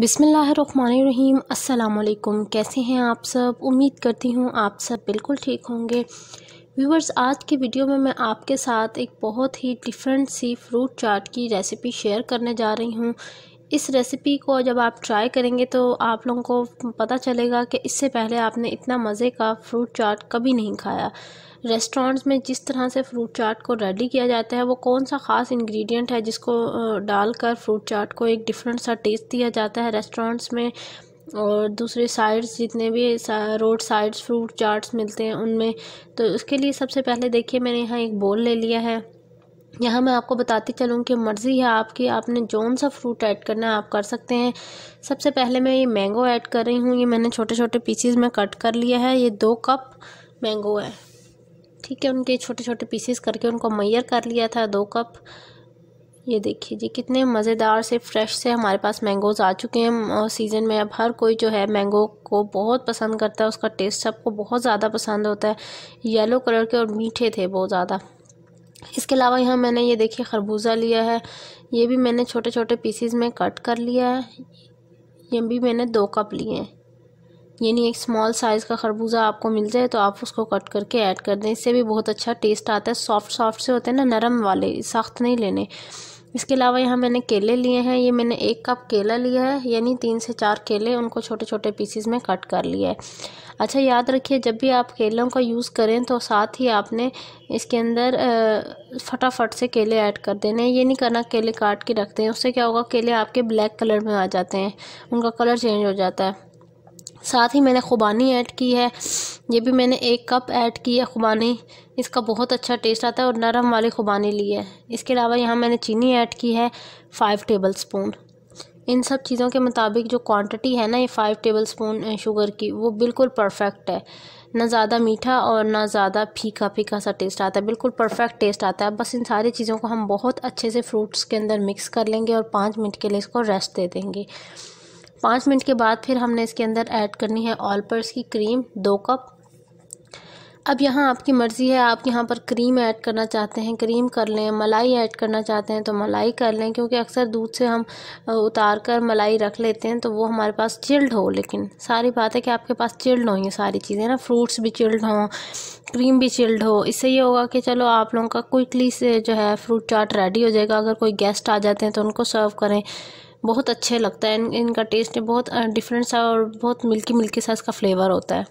बिसमीम् अल्लाम कैसे हैं आप सब उम्मीद करती हूँ आप सब बिल्कुल ठीक होंगे व्यूवर्स आज की वीडियो में मैं आपके साथ एक बहुत ही डिफरेंट सी फ्रूट चाट की रेसिपी शेयर करने जा रही हूँ इस रेसिपी को जब आप ट्राई करेंगे तो आप लोगों को पता चलेगा कि इससे पहले आपने इतना मज़े का फ्रूट चाट कभी नहीं खाया रेस्टोरेंट्स में जिस तरह से फ्रूट चाट को रेडी किया जाता है वो कौन सा ख़ास इंग्रेडिएंट है जिसको डालकर फ्रूट चाट को एक डिफरेंट सा टेस्ट दिया जाता है रेस्टोरेंट्स में और दूसरे साइड्स जितने भी सा, रोड साइड्स फ्रूट चाट्स मिलते हैं उनमें तो उसके लिए सबसे पहले देखिए मैंने यहाँ एक बोल ले लिया है यहाँ मैं आपको बताती चलूँ कि मर्ज़ी है आपकी आपने जौन सा फ्रूट ऐड करना है आप कर सकते हैं सबसे पहले मैं ये मैंगो ऐड कर रही हूँ ये मैंने छोटे छोटे पीसीज में कट कर लिया है ये दो कप मैंगो है ठीक है उनके छोटे छोटे पीसेस करके उनको मैयर कर लिया था दो कप ये देखिए जी कितने मज़ेदार से फ्रेश से हमारे पास मैंगोज़ आ चुके हैं और सीज़न में अब हर कोई जो है मैंगो को बहुत पसंद करता है उसका टेस्ट सबको बहुत ज़्यादा पसंद होता है येलो कलर के और मीठे थे बहुत ज़्यादा इसके अलावा यहाँ मैंने ये देखिए खरबूजा लिया है ये भी मैंने छोटे छोटे पीसीज में कट कर लिया है ये भी मैंने दो कप लिए हैं यानी एक स्मॉल साइज़ का खरबूजा आपको मिल जाए तो आप उसको कट करके ऐड कर दें इससे भी बहुत अच्छा टेस्ट आता है सॉफ्ट सॉफ्ट से होते हैं ना नरम वाले सख्त नहीं लेने इसके अलावा यहाँ मैंने केले लिए हैं ये मैंने एक कप केला लिया है यानी तीन से चार केले उनको छोटे छोटे पीसीज में कट कर लिया है अच्छा याद रखिए जब भी आप केलों का यूज़ करें तो साथ ही आपने इसके अंदर फटाफट से केले ऐड कर देने ये नहीं करना केले काट के रख हैं उससे क्या होगा केले आपके ब्लैक कलर में आ जाते हैं उनका कलर चेंज हो जाता है साथ ही मैंने खुबानी ऐड की है ये भी मैंने एक कप ऐड की है खुबानी इसका बहुत अच्छा टेस्ट आता है और नरम वाली खुबानी ली है इसके अलावा यहाँ मैंने चीनी ऐड की है फ़ाइव टेबल स्पून इन सब चीज़ों के मुताबिक जो क्वांटिटी है ना ये फ़ाइव टेबल स्पून शुगर की वो बिल्कुल परफेक्ट है ना ज़्यादा मीठा और ना ज़्यादा फीका फीका सा टेस्ट आता है बिल्कुल परफेक्ट टेस्ट आता है बस इन सारी चीज़ों को हम बहुत अच्छे से फ्रूट्स के अंदर मिक्स कर लेंगे और पाँच मिनट के लिए इसको रेस्ट दे देंगे पाँच मिनट के बाद फिर हमने इसके अंदर ऐड करनी है ऑलपर्स की क्रीम दो कप अब यहाँ आपकी मर्ज़ी है आप यहाँ पर क्रीम ऐड करना चाहते हैं क्रीम कर लें मलाई ऐड करना चाहते हैं तो मलाई कर लें क्योंकि अक्सर दूध से हम उतार कर मलाई रख लेते हैं तो वो हमारे पास चिल्ड हो लेकिन सारी बात है कि आपके पास चिल्ड हो ये सारी चीज़ें ना फ्रूट्स भी चिल्ड हों क्रीम भी चिल्ड हो इससे ये होगा कि चलो आप लोगों का क्विकली से जो है फ्रूट चाट रेडी हो जाएगा अगर कोई गेस्ट आ जाते हैं तो उनको सर्व करें बहुत अच्छे लगता है इन, इनका टेस्ट बहुत डिफरेंट सा और बहुत मिल्की मिल्की सा इसका फ्लेवर होता है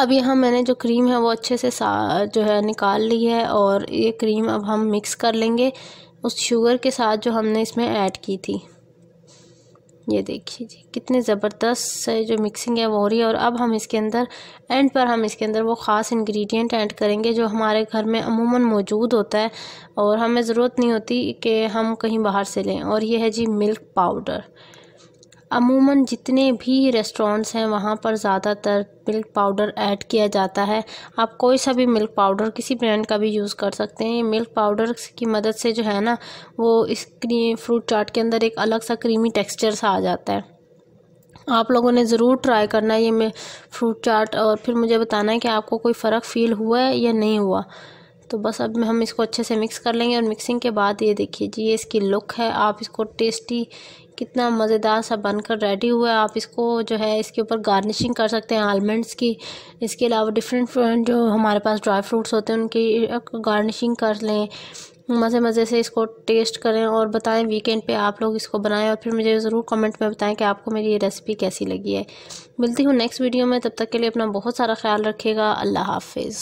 अब यहाँ मैंने जो क्रीम है वो अच्छे से सा जो है निकाल ली है और ये क्रीम अब हम मिक्स कर लेंगे उस शुगर के साथ जो हमने इसमें ऐड की थी ये देखिए जी कितने ज़बरदस्त जो मिक्सिंग है वो हो रही है और अब हम इसके अंदर एंड पर हम इसके अंदर वो ख़ास इंग्रेडिएंट ऐड करेंगे जो हमारे घर में अमूमन मौजूद होता है और हमें ज़रूरत नहीं होती कि हम कहीं बाहर से लें और ये है जी मिल्क पाउडर अमूमन जितने भी रेस्टोरेंट्स हैं वहाँ पर ज़्यादातर मिल्क पाउडर ऐड किया जाता है आप कोई सा भी मिल्क पाउडर किसी ब्रांड का भी यूज़ कर सकते हैं मिल्क पाउडर की मदद से जो है ना वो इस क्रीम फ्रूट चाट के अंदर एक अलग सा क्रीमी टेक्सचर सा आ जाता है आप लोगों ने ज़रूर ट्राई करना है ये मैं फ्रूट चाट और फिर मुझे बताना है कि आपको कोई फ़र्क फील हुआ है या नहीं हुआ तो बस अब हम इसको अच्छे से मिक्स कर लेंगे और मिक्सिंग के बाद ये देखिए जी ये इसकी लुक है आप इसको टेस्टी कितना मज़ेदार सा बनकर रेडी हुआ है आप इसको जो है इसके ऊपर गार्निशिंग कर सकते हैं आलमंड्स की इसके अलावा डिफरेंट जो हमारे पास ड्राई फ्रूट्स होते हैं उनकी गार्निशिंग कर लें मज़े मज़े से इसको टेस्ट करें और बताएं वीकेंड पे आप लोग इसको बनाएं और फिर मुझे ज़रूर कमेंट में बताएं कि आपको मेरी ये रेसिपी कैसी लगी है मिलती हूँ नेक्स्ट वीडियो में तब तक के लिए अपना बहुत सारा ख्याल रखिएगा अल्लाह हाफिज़